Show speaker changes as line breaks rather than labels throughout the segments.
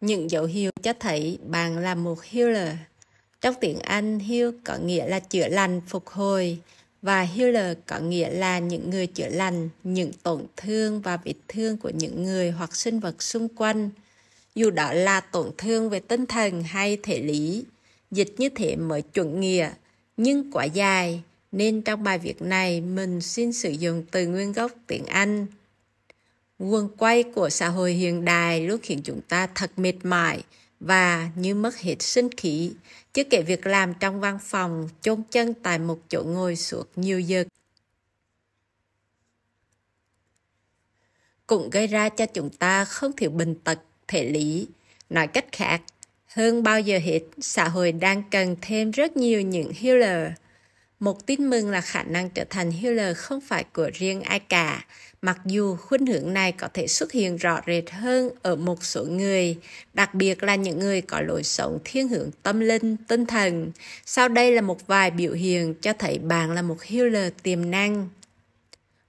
Những dấu hiệu cho thấy bạn là một healer. Trong tiếng Anh, heal có nghĩa là chữa lành, phục hồi và healer có nghĩa là những người chữa lành những tổn thương và vết thương của những người hoặc sinh vật xung quanh dù đó là tổn thương về tinh thần hay thể lý dịch như thế mới chuẩn nghĩa nhưng quá dài nên trong bài viết này mình xin sử dụng từ nguyên gốc tiếng anh Quần quay của xã hội hiện đại luôn khiến chúng ta thật mệt mỏi và như mất hết sinh khí, chứ kể việc làm trong văn phòng, chôn chân tại một chỗ ngồi suốt nhiều giờ. Cũng gây ra cho chúng ta không thiểu bệnh tật, thể lý. Nói cách khác, hơn bao giờ hết, xã hội đang cần thêm rất nhiều những healer, một tin mừng là khả năng trở thành healer không phải của riêng ai cả, mặc dù khuynh hướng này có thể xuất hiện rõ rệt hơn ở một số người, đặc biệt là những người có lối sống thiên hướng tâm linh, tinh thần. Sau đây là một vài biểu hiện cho thấy bạn là một healer tiềm năng.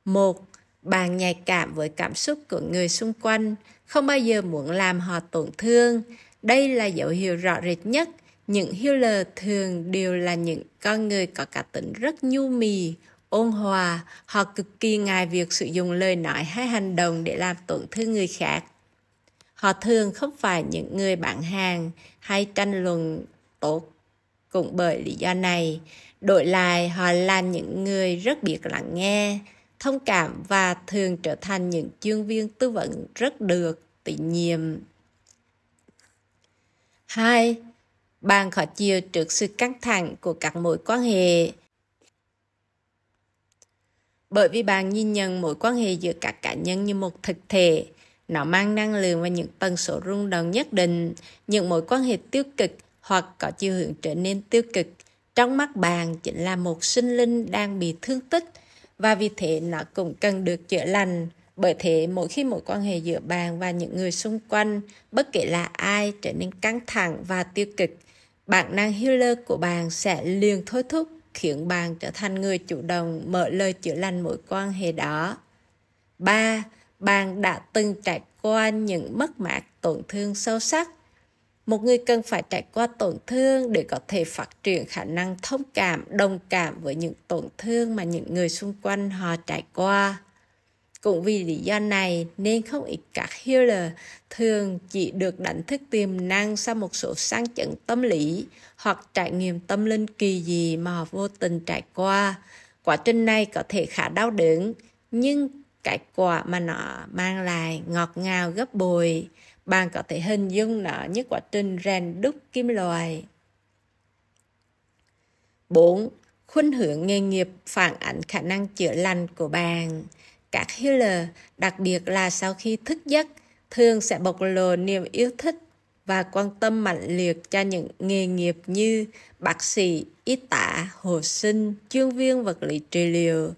một Bạn nhạy cảm với cảm xúc của người xung quanh, không bao giờ muốn làm họ tổn thương. Đây là dấu hiệu rõ rệt nhất – những healer thường đều là những con người có cá tính rất nhu mì ôn hòa họ cực kỳ ngại việc sử dụng lời nói hay hành động để làm tổn thương người khác họ thường không phải những người bạn hàng hay tranh luận tốt cũng bởi lý do này đổi lại họ là những người rất biết lắng nghe thông cảm và thường trở thành những chuyên viên tư vấn rất được tín nhiệm hai bạn khó chịu trước sự căng thẳng của các mối quan hệ. Bởi vì bạn nhìn nhận mối quan hệ giữa các cá nhân như một thực thể, nó mang năng lượng và những tần số rung động nhất định, những mối quan hệ tiêu cực hoặc có chiều hướng trở nên tiêu cực trong mắt bạn chính là một sinh linh đang bị thương tích và vì thế nó cũng cần được chữa lành bởi thế, mỗi khi mối quan hệ giữa bạn và những người xung quanh, bất kể là ai, trở nên căng thẳng và tiêu cực, bản năng healer của bạn sẽ liền thôi thúc khiến bạn trở thành người chủ động mở lời chữa lành mối quan hệ đó. 3. Bạn đã từng trải qua những mất mát tổn thương sâu sắc. Một người cần phải trải qua tổn thương để có thể phát triển khả năng thông cảm, đồng cảm với những tổn thương mà những người xung quanh họ trải qua. Cũng vì lý do này nên không ít các healer thường chỉ được đánh thức tiềm năng sau một số sang chấn tâm lý hoặc trải nghiệm tâm linh kỳ dị mà họ vô tình trải qua. Quá trình này có thể khá đau đớn, nhưng cái quả mà nó mang lại ngọt ngào gấp bội. Bạn có thể hình dung nó như quá trình rèn đúc kim loại. 4. Khuynh hướng nghề nghiệp phản ảnh khả năng chữa lành của bạn các healer, đặc biệt là sau khi thức giấc, thường sẽ bộc lộ niềm yêu thích và quan tâm mạnh liệt cho những nghề nghiệp như bác sĩ, y tá, hồ sinh, chuyên viên vật lý trị liệu,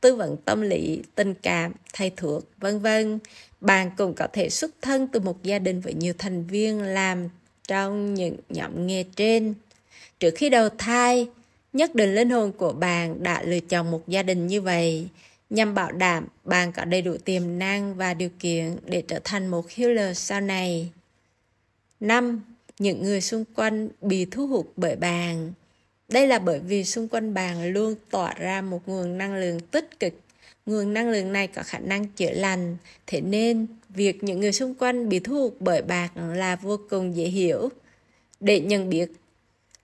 tư vấn tâm lý, tình cảm, thầy thuốc, vân vân. Bạn cũng có thể xuất thân từ một gia đình với nhiều thành viên làm trong những nhóm nghề trên. Trước khi đầu thai, nhất định linh hồn của bạn đã lựa chọn một gia đình như vậy nhằm bảo đảm bạn có đầy đủ tiềm năng và điều kiện để trở thành một healer sau này. 5. Những người xung quanh bị thu hút bởi bạn. Đây là bởi vì xung quanh bạn luôn tỏa ra một nguồn năng lượng tích cực. Nguồn năng lượng này có khả năng chữa lành, thế nên việc những người xung quanh bị thu hút bởi bạn là vô cùng dễ hiểu. Để nhận biết,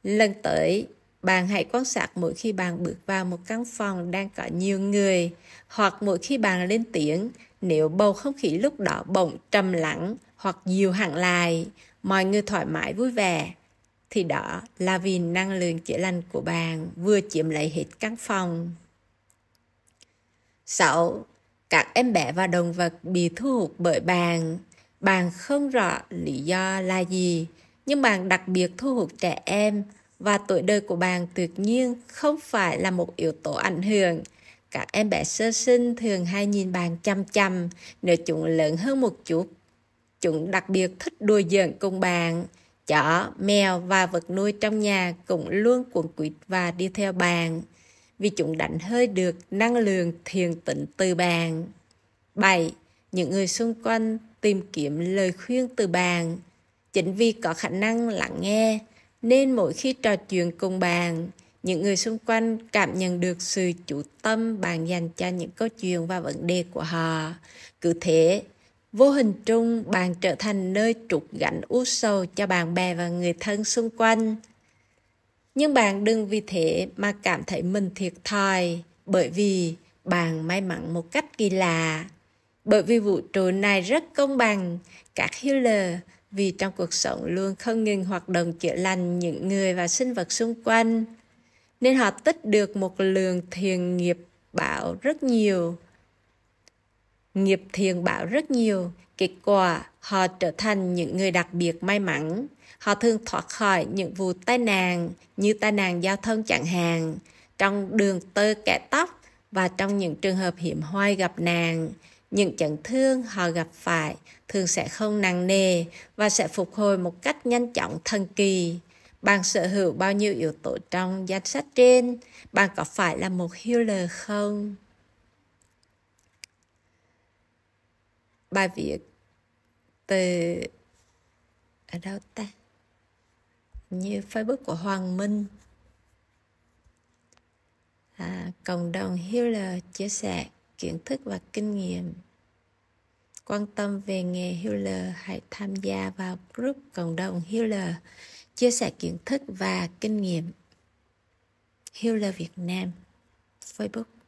lần tới bạn hãy quan sát mỗi khi bạn bước vào một căn phòng đang có nhiều người hoặc mỗi khi bạn lên tiếng, nếu bầu không khí lúc đó bỗng trầm lắng hoặc dịu hẳn lại, mọi người thoải mái vui vẻ, thì đó là vì năng lượng chữa lành của bạn vừa chiếm lấy hết căn phòng. 6. Các em bé và động vật bị thu hút bởi bạn. Bạn không rõ lý do là gì, nhưng bạn đặc biệt thu hút trẻ em và tuổi đời của bạn tuyệt nhiên không phải là một yếu tố ảnh hưởng. Các em bé sơ sinh thường hay nhìn bạn chăm chăm nếu chúng lớn hơn một chút. Chúng đặc biệt thích đùa giỡn cùng bạn. Chó, mèo và vật nuôi trong nhà cũng luôn cuộn quýt và đi theo bạn vì chúng đánh hơi được năng lượng thiền tịnh từ bạn. 7. Những người xung quanh tìm kiếm lời khuyên từ bạn. Chính vì có khả năng lắng nghe, nên mỗi khi trò chuyện cùng bạn những người xung quanh cảm nhận được sự chủ tâm bạn dành cho những câu chuyện và vấn đề của họ cứ thế vô hình chung bạn trở thành nơi trục gánh u sầu cho bạn bè và người thân xung quanh nhưng bạn đừng vì thế mà cảm thấy mình thiệt thòi bởi vì bạn may mắn một cách kỳ lạ bởi vì vũ trụ này rất công bằng các healer vì trong cuộc sống luôn không ngừng hoạt động chữa lành những người và sinh vật xung quanh nên họ tích được một lượng thiền nghiệp bảo rất nhiều nghiệp thiền bảo rất nhiều kết quả họ trở thành những người đặc biệt may mắn họ thường thoát khỏi những vụ tai nạn như tai nạn giao thông chẳng hạn trong đường tơ kẻ tóc và trong những trường hợp hiểm hoi gặp nạn những chấn thương họ gặp phải thường sẽ không nặng nề và sẽ phục hồi một cách nhanh chóng thần kỳ bạn sở hữu bao nhiêu yếu tố trong danh sách trên bạn có phải là một healer không bài viết từ ở đâu ta như facebook của hoàng minh à, cộng đồng healer chia sẻ kiến thức và kinh nghiệm quan tâm về nghề healer hãy tham gia vào group cộng đồng healer chia sẻ kiến thức và kinh nghiệm healer việt nam facebook